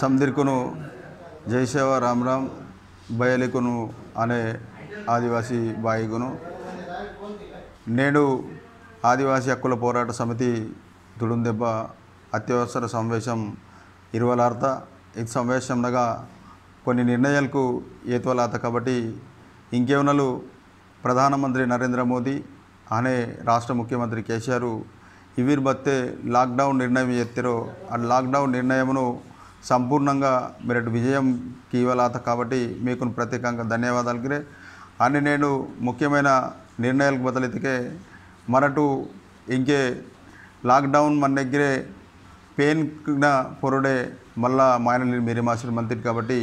సందిర్కును జయసేవ రామ్ రామ్ బయలికును అనే ఆదివాసీ బాయిగును నేడు ఆదివాసీ హక్కుల పోరాట సమితి దుడుందెబ్బ అత్యవసర సమావేశం ఇరువలార్త ఇది సమావేశంగా కొన్ని నిర్ణయాలకు ఏతువలాత కాబట్టి ఇంకేమనలు ప్రధానమంత్రి నరేంద్ర మోదీ అనే రాష్ట్ర ముఖ్యమంత్రి కేసీఆర్ ఇవిరు బత్తే లాక్డౌన్ నిర్ణయం ఎత్తిరో ఆ లాక్డౌన్ నిర్ణయమును సంపూర్ణంగా మీరు విజయం కీవలాత కాబట్టి మీకు ప్రత్యేకంగా ధన్యవాదాలు గిరే అని నేను ముఖ్యమైన నిర్ణయాలకు బదలైతే మనటు ఇంకే లాక్డౌన్ మన దగ్గరే పెయిన్ పొరుడే మళ్ళా మాయన మీరు మాస్టర్ మంత్రి కాబట్టి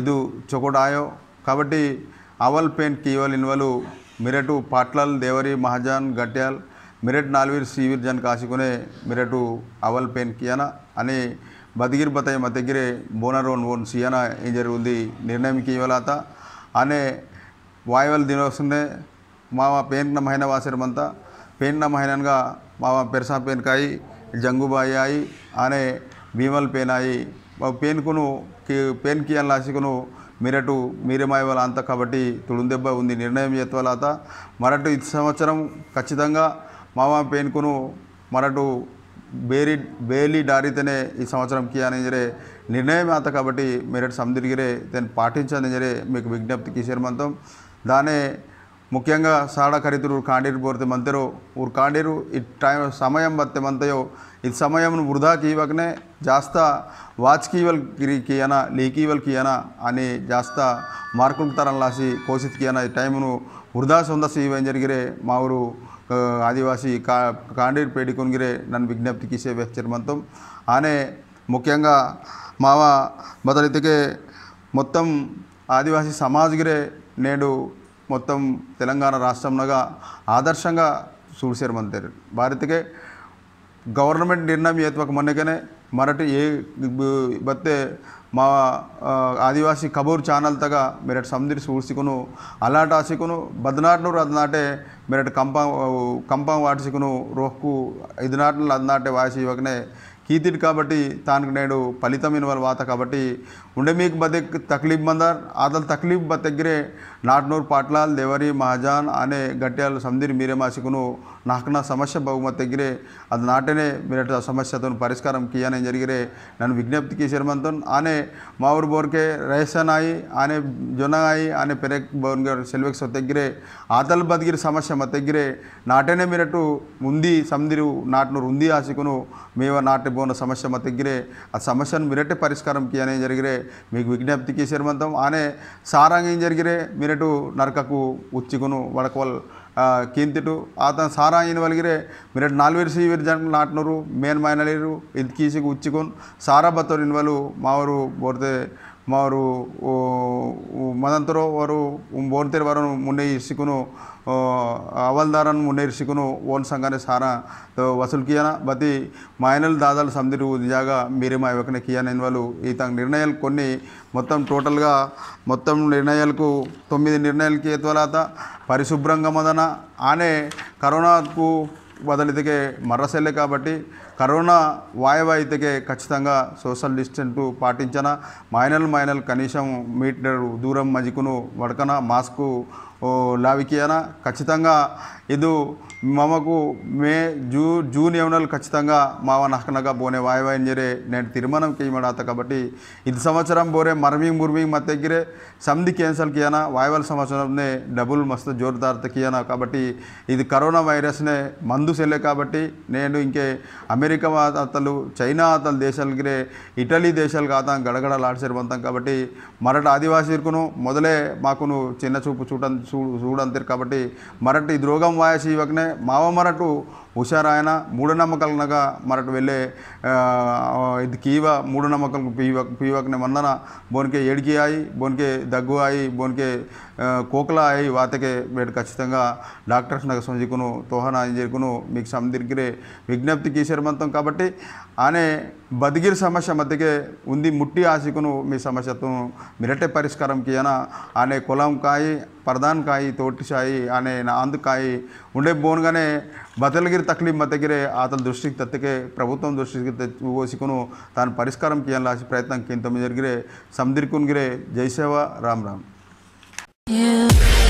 ఇది చొకడాయో కాబట్టి అవల్ పెయిన్ కీవల్ ఇన్వలు మిరటు పాట్లల్ దేవరి మహాజాన్ గట్యాల్ మిరట్ నాలువీర్ సీవీర్ జన్ కాసుకునే మిరటు అవల్ పెయిన్ కియానా అని బతికిరి బతాయి మా దగ్గరే బోనర్ ఓన్ ఓన్ సియానా ఏం జరుగుంది నిర్ణయంకి ఇవ్వలాత అనే వాయువులు దినొస్తుండే మా పేరున మహిన వాసరమంతా పేరున మహినగా మా పెరసా పేనుకాయి జంగుబాయి అయి అనే భీమల పేనాయి పేనుకును పేన్కి అని మిరటు మీరటు మాయ వాళ్ళ అంత కాబట్టి తుడుందెబ్బ ఉంది నిర్ణయం చేతవలాత మరటు ఈ సంవత్సరం ఖచ్చితంగా మామ పేనుకును మరటు బేరీ బేలీ డారితేనే ఈ సంవత్సరం అని జరే నిర్ణయం ఆత కాబట్టి మెరట్ సమదిరిగిరే దాన్ని పాటించని జరే మీకు విజ్ఞప్తి విజ్ఞప్తికి మంతం దానే ముఖ్యంగా సాడ ఖరీదురు కాండీరు పోరితే మంతరో ఊరు కాండీరు ఈ టైం సమయం బತ್ತೆ మంతయో ಇದು ಸಮಯವನ್ನು ವೃಧಾ ಕೀವಕ್ನೆ జాస్త ವಾಚ್ ಕೀವಲ್ ಕಿರಿ ಕಿಯನ ಲೀ ಕೀವಲ್ ಕಿಯನ ಅನೆ ಜಾಸ್ತ ಮಾರ್ಕುಲ್ ತರಲಾಸಿ ಕೋಶಿತ್ ಕಿಯನ ಈ ಟೈಮನ್ನು ವೃಧಾ ಸೊಂದಸಿ ಇವೇನ್ జరిగిరే మా ఊరు ఆదివాసీ కా కాండీర్ కొనిగిరే నన్ను విజ్ఞప్తికి సేవే చర్మంతం ఆనే ముఖ్యంగా మావ మొదలైతే మొత్తం ఆదివాసీ సమాజ్గిరే నేడు మొత్తం తెలంగాణ రాష్ట్రంలోగా ఆదర్శంగా చూసారు మన భారత్కే గవర్నమెంట్ నిర్ణయం ఏత్వక మొన్నకనే మరటి ఏ బే మా ఆదివాసీ కబూర్ ఛానల్ తగ మెరటి సమ్దిరి సూర్సికును అలాట ఆశకును బద్నాట్లు అదనాటే మెరటి కంప కంపం వాటిసికును రోహ్కు ఐదు నాట్లు అదనాటే వాసి యువకనే కీతిడు కాబట్టి తానికి నేడు ఫలితం ఇన్వల్ వాత కాబట్టి ఉండే మీకు బతె తక్లీఫ్ మందర్ అతను తక్లీఫ్ బ దగ్గరే నాట్నూర్ పాట్లాల్ దేవరి మహాజాన్ అనే గట్టియాల సంధిని మీరే మాసికును నా సమస్య బహుమతి దగ్గరే అది నాటనే మీరు సమస్యతో పరిష్కారం కియానే జరిగిరే నన్ను విజ్ఞప్తి చేసేమంతో ఆనే మా ఊరు బోర్కే రేసనాయి ఆనే జొనగాయి ఆనే పెరక్ బోర్గర్ సెల్వెక్స్ దగ్గరే ఆతల్ బతికిరి సమస్య మా దగ్గరే నాటనే మీరటు ఉంది సంధిరు నాటనూరు ఉంది ఆశకును మేము నాటి బోన సమస్య మా దగ్గరే ఆ సమస్యను మీరటే పరిష్కారం కియానే జరిగిరే మీకు విజ్ఞప్తి చేసేమంతం ఆనే సారాంగం జరిగిరే మీరు వెళ్ళటు నరకకు ఉచ్చుకును వడక వాళ్ళు కీంతిటు అతను సారా అయిన వలిగిరే మీరటి నాలుగు సీ వీరి జనం నాటినరు మేన్ మైనలేరు ఇది కీసుకు ఉచ్చుకొని సారా వాళ్ళు మా ఊరు పోతే వారు ಅವರು వారు ಅವರು ಬೋನ್ತೆರವರು ಮುನ್ನೆಯಿಸಿಕುನು ಅವಲ್ದಾರನ್ ಮುನ್ನೆರಿಸಿಕುನು ఓన్ సంఘాన్ని సారా వసూలు కియాన బతి మాయనల్ దాదాలు సందిరు నిజాగా మీరే మా ఇవ్వకనే కియానైన వాళ్ళు ఈ తన నిర్ణయాలు కొన్ని మొత్తం టోటల్గా మొత్తం నిర్ణయాలకు తొమ్మిది నిర్ణయాలకి తర్వాత పరిశుభ్రంగా మొదన ఆనే కరోనాకు వదిలితే మర్రసెల్లే కాబట్టి కరోనా వాయువు ఖచ్చితంగా సోషల్ డిస్టెన్స్ పాటించన మైనల్ మైనల్ కనీసం మీటర్ దూరం మజికును వడకన మాస్కు లావికియాన ఖచ్చితంగా ఇది మమకు మే జూ జూన్ నెలలు ఖచ్చితంగా మావ నహకనగా పోనే వాయవాయింజరే నేను తీర్మానం చేయమడాత కాబట్టి ఇది సంవత్సరం బోరే మర్మింగ్ ముర్మింగ్ మా దగ్గరే సంధి క్యాన్సల్ కియానా వాయవాల సంవత్సరంనే డబుల్ మస్తు జోరుదారత కియానా కాబట్టి ఇది కరోనా వైరస్నే మందు సెల్లే కాబట్టి నేను ఇంకే అమెరికా అతలు చైనా అతల దేశాలకిరే ఇటలీ దేశాలు కాతాం గడగడలాడిసేరు పొందాం కాబట్టి మరట ఆదివాసీకును మొదలే మాకును చిన్న చూపు చూడ చూ చూడంతరు కాబట్టి మరటి ద్రోగం వాయసి యువకనే మావ మరటు హుషారాయన మూఢనమ్మకాలనగా మరటు వెళ్ళే ఇది కీవ మూఢనమ్మకాలకు పీవక్ పీవకనే వందన బోనికే ఏడికి ఆయి బోనికే దగ్గు ఆయి బోనికే కోకల ఆయి వాతకే వేడు ఖచ్చితంగా డాక్టర్స్ నాకు సంజికును తోహన చేరుకును మీకు సందిగ్రే విజ్ఞప్తి కీశరమంతం కాబట్టి ఆనే బదిగిరి సమస్య మధ్యకే ఉంది ముట్టి ఆశకును మీ సమస్యతో మిరటే పరిష్కారం కియన అనే కులం కాయి ప్రధాన కాయి తోటి సాయి అనే నాందుకాయి ఉండే బోన్గానే బతలగిరి తక్లీఫ్ మతగిరే అతని దృష్టికి తత్తకే ప్రభుత్వం దృష్టికి ఓసికును తాను పరిష్కారం చేయాలని ప్రయత్నం కింద జరిగిరే సందిర్కున్గిరే జైసేవ రామ్ రామ్ yeah.